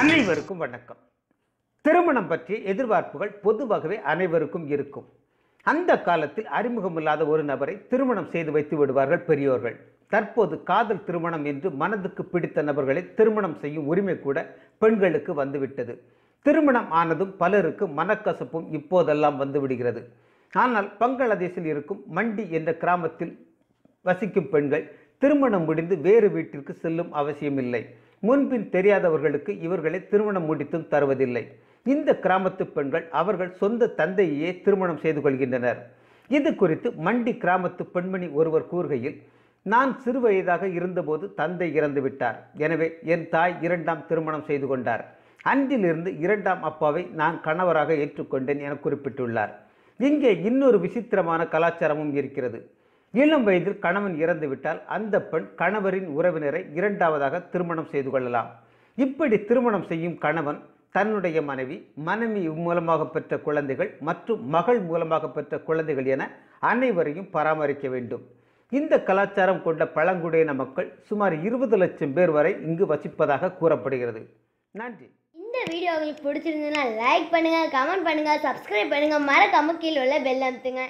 அனைவருக்கும் வணக்கம் திருமணம் பற்றிய எதிர்பார்ப்புகள் பொதுவாகவே அனைவருக்கும் இருக்கும் அந்த காலத்தில் அறிமுகமில்லாத ஒரு நபரை திருமணம் செய்து வைத்து விடுவார்கள் பெரியோர்கள் தற்போது காதல் திருமணம் என்று மனதுக்கு பிடித்த நபர்களை திருமணம் செய்யும் உரிமை கூட பெண்களுக்கு வந்துவிட்டது திருமணம் ஆனதும் பலருக்கு மனக்கசப்பும் இப்போதெல்லாம் வந்துவிடுகிறது ஆனால் பங்களாதேசில் இருக்கும் மண்டி என்ற கிராமத்தில் வசிக்கும் பெண்கள் திருமணம் முடிந்து வேறு வீட்டிற்கு செல்லும் அவசியமில்லை முன்பின் தெரியாதவர்களுக்கு இவர்களை திருமணம் முடித்தும் தருவதில்லை இந்த கிராமத்து பெண்கள் அவர்கள் சொந்த தந்தையே திருமணம் செய்து கொள்கின்றனர் இது குறித்து மண்டி கிராமத்து பெண்மணி ஒருவர் கூறுகையில் நான் சிறுவயதாக இருந்தபோது தந்தை இறந்துவிட்டார் எனவே என் தாய் இரண்டாம் திருமணம் செய்து கொண்டார் அன்றிலிருந்து இரண்டாம் அப்பாவை நான் கணவராக ஏற்றுக்கொண்டேன் என குறிப்பிட்டுள்ளார் இங்கே இன்னொரு விசித்திரமான கலாச்சாரமும் இருக்கிறது இளம் வயதில் கணவன் இறந்துவிட்டால் அந்த பெண் கணவரின் உறவினரை இரண்டாவதாக திருமணம் செய்து கொள்ளலாம் இப்படி திருமணம் செய்யும் கணவன் தன்னுடைய மனைவி மனைவி மூலமாக பெற்ற குழந்தைகள் மற்றும் மகள் மூலமாக பெற்ற குழந்தைகள் என அனைவரையும் பராமரிக்க வேண்டும் இந்த கலாச்சாரம் கொண்ட பழங்குடியின மக்கள் சுமார் இருபது லட்சம் பேர் வரை இங்கு வசிப்பதாக கூறப்படுகிறது நன்றி இந்த வீடியோ உங்களுக்கு பிடிச்சிருந்ததுன்னா லைக் பண்ணுங்கள் கமெண்ட் பண்ணுங்கள் சப்ஸ்கிரைப் பண்ணுங்கள் மறக்காம கீழே உள்ள பெல் அமுத்துங்க